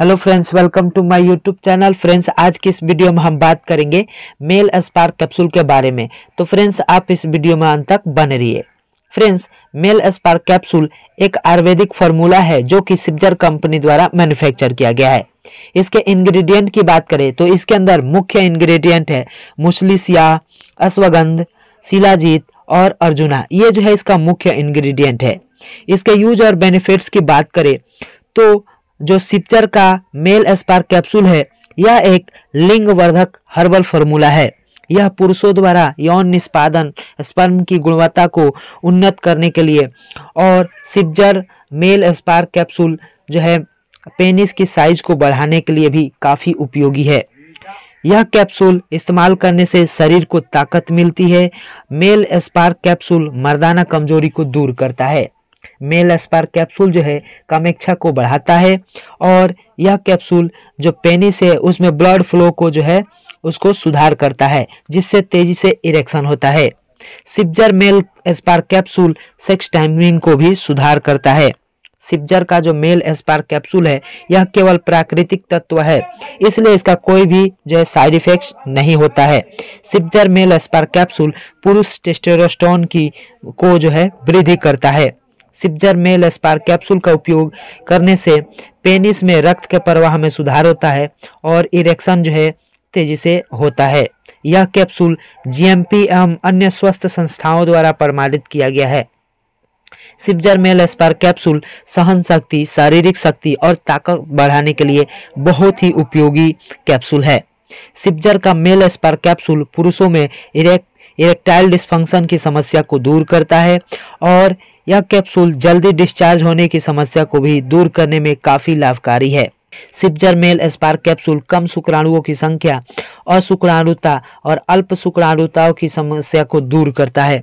hello friends welcome to my YouTube channel friends आज की इस वीडियो में हम बात करेंगे मेल स्पार्क कैप्सूल के बारे में तो फ्रेंड्स आप इस वीडियो में अंत तक बने रहिए फ्रेंड्स मेल स्पार्क कैप्सूल एक आयुर्वेदिक फॉर्मूला है जो कि सिप्जर कंपनी द्वारा मैन्युफैक्चर किया गया है इसके इंग्रेडिएंट की बात करें तो इसके अंदर मुख्य इंग्रेडिएंट है मुसलिसिया अश्वगंध शिलाजीत और अर्जुना ये जो है इसका मुख्य इंग्रेडिएंट है इसके यूज और बेनिफिट्स की बात करें तो जो सिपचर का मेल स्पार्क कैप्सूल है यह एक लिंगवर्धक हर्बल फॉर्मूला है यह पुरुषों द्वारा यौन निष्पादन स्पर्म की गुणवत्ता को उन्नत करने के लिए और सिपजर मेल स्पार्क कैप्सूल जो है पेनिस की साइज को बढ़ाने के लिए भी काफ़ी उपयोगी है यह कैप्सूल इस्तेमाल करने से शरीर को ताकत मिलती है मेल स्पार्क कैप्सूल मर्दाना कमजोरी को दूर करता है मेल स्पार कैप्सूल जो है कामेक्षा को बढ़ाता है और यह कैप्सूल जो पेनिस है उसमें ब्लड फ्लो को जो है उसको सुधार करता है जिससे तेजी से इरेक्शन होता है सिप्जर male spark capsule sex timing को भी सुधार करता है सिप्जर का जो मेल स्पार कैप्सूल है यह केवल प्राकृतिक तत्व है इसलिए इसका कोई भी जो है साइड इफेक्ट नहीं होता है सिप्जर मेल स्पार कैप्सूल पुरुष टेस्टोस्टेरोन की को जो है वृद्धि करता है सिप्जर मेल स्पार कैप्सूल का उपयोग करने से पेनिस में रक्त के प्रवाह में सुधार होता है और इरेक्शन जो है तेजी से होता है यह कैप्सूल जीएमपी एवं अन्य स्वस्थ संस्थाओं द्वारा प्रमाणित किया गया है सिप्जर मेल स्पार कैप्सूल सहन शक्ति शारीरिक शक्ति और ताकत बढ़ाने के लिए बहुत ही उपयोगी कैप्सूल है सिप्जर का मेल स्पार कैप्सूल पुरुषों में इरेक्ट इरेक्टाइल डिस्फंक्शन की समस्या को दूर करता है और यह कैप्सूल जल्दी डिस्चार्ज होने की समस्या को भी दूर करने में काफी लाभकारी है मेल स्पार्क कैप्सूल कम शुक्राणुओं की संख्या अशुक्राणुता और अल्प शुक्राणुताओं की समस्या को दूर करता है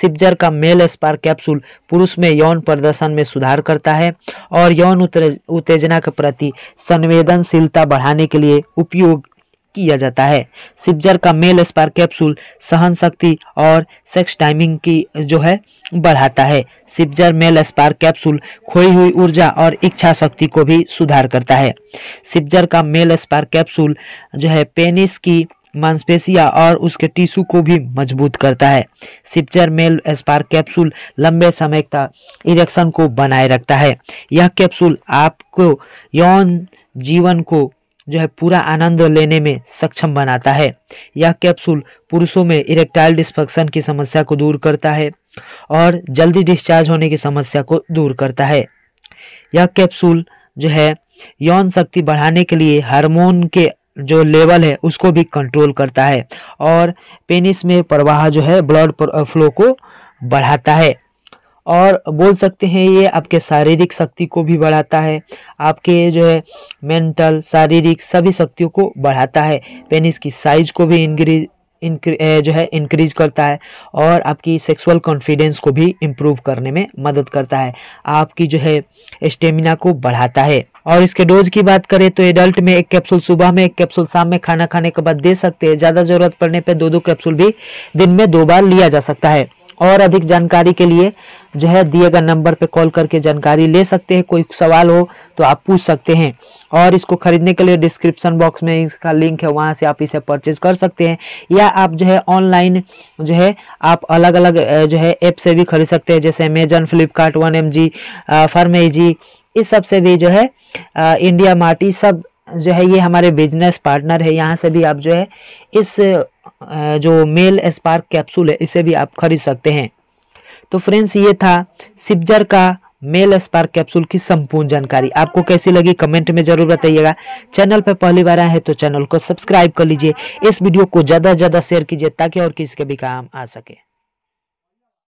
सिपजर का मेल स्पार कैप्सूल पुरुष में यौन प्रदर्शन में सुधार करता है और यौन उत्तेजना के प्रति संवेदनशीलता बढ़ाने के लिए उपयोग किया जाता है सिप्जर का मेल स्पार कैप्सूल सहन शक्ति और सेक्स टाइमिंग की जो है बढ़ाता है सिप्जर मेल स्पार कैप्सूल खोई हुई ऊर्जा और इच्छा शक्ति को भी सुधार करता है सिप्जर का मेल स्पार कैप्सूल जो है पेनिस की मांसपेशिया और उसके टिश्यू को भी मजबूत करता है सिप्जर मेल स्पार कैप्सूल लंबे समय तक इरेक्शन को बनाए रखता है यह कैप्सूल आपको यौन जीवन को जो है पूरा आनंद लेने में सक्षम बनाता है यह कैप्सूल पुरुषों में इरेक्टाइल डिस्फंक्शन की समस्या को दूर करता है और जल्दी डिस्चार्ज होने की समस्या को दूर करता है यह कैप्सूल जो है यौन शक्ति बढ़ाने के लिए हार्मोन के जो लेवल है उसको भी कंट्रोल करता है और पेनिस में प्रवाह जो है ब्लड फ्लो को बढ़ाता है और बोल सकते हैं ये आपके शारीरिक शक्ति को भी बढ़ाता है आपके जो है मेंटल शारीरिक सभी शक्तियों को बढ़ाता है पेनिस की साइज को भी इंक्रीज जो है इंक्रीज करता है और आपकी सेक्सुअल कॉन्फिडेंस को भी इम्प्रूव करने में मदद करता है आपकी जो है स्टेमिना को बढ़ाता है और इसके डोज की बात करें तो एडल्ट में एक कैप्सूल सुबह में एक कैप्सूल शाम में खाना खाने के बाद दे सकते हैं ज़्यादा ज़रूरत पड़ने पर दो दो कैप्सूल भी दिन में दो बार लिया जा सकता है और अधिक जानकारी के लिए जो है दिए गए नंबर पर कॉल करके जानकारी ले सकते हैं कोई सवाल हो तो आप पूछ सकते हैं और इसको खरीदने के लिए डिस्क्रिप्शन बॉक्स में इसका लिंक है वहाँ से आप इसे परचेज कर सकते हैं या आप जो है ऑनलाइन जो है आप अलग अलग जो है ऐप से भी खरीद सकते हैं जैसे Amazon Flipkart one M G इस सब से भी जो है इंडिया मार्ट सब जो है ये हमारे बिजनेस पार्टनर है यहाँ से भी आप जो है इस जो मेल स्पार्क कैप्सूल है इसे भी आप खरीद सकते हैं तो फ्रेंड्स ये था सिप्जर का मेल स्पार्क कैप्सूल की संपूर्ण जानकारी आपको कैसी लगी कमेंट में जरूर बताइएगा चैनल पर पहली बार आए हैं तो चैनल को सब्सक्राइब कर लीजिए इस वीडियो को ज़्यादा से ज़्यादा शेयर कीजिए ताकि और किसी के भी काम आ सके